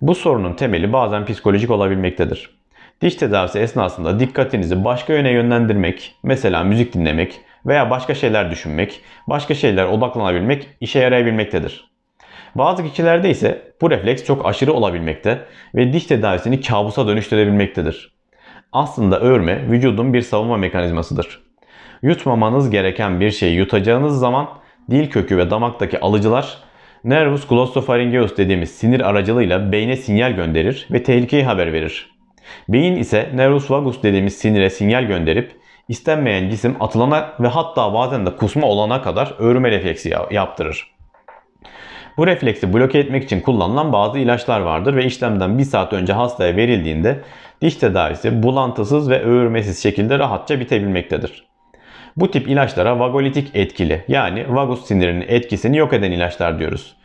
Bu sorunun temeli bazen psikolojik olabilmektedir. Diş tedavisi esnasında dikkatinizi başka yöne yönlendirmek, mesela müzik dinlemek veya başka şeyler düşünmek, başka şeyler odaklanabilmek işe yarayabilmektedir. Bazı kişilerde ise bu refleks çok aşırı olabilmekte ve diş tedavisini kabusa dönüştürebilmektedir. Aslında örme vücudun bir savunma mekanizmasıdır. Yutmamanız gereken bir şeyi yutacağınız zaman dil kökü ve damaktaki alıcılar Nervus glossopharyngeus dediğimiz sinir aracılığıyla beyne sinyal gönderir ve tehlikeyi haber verir. Beyin ise nervus vagus dediğimiz sinire sinyal gönderip istenmeyen cisim atılana ve hatta bazen de kusma olana kadar örüme refleksi yaptırır. Bu refleksi bloke etmek için kullanılan bazı ilaçlar vardır ve işlemden 1 saat önce hastaya verildiğinde diş tedavisi bulantısız ve öğürmesiz şekilde rahatça bitebilmektedir. Bu tip ilaçlara vagolitik etkili yani vagus sinirinin etkisini yok eden ilaçlar diyoruz.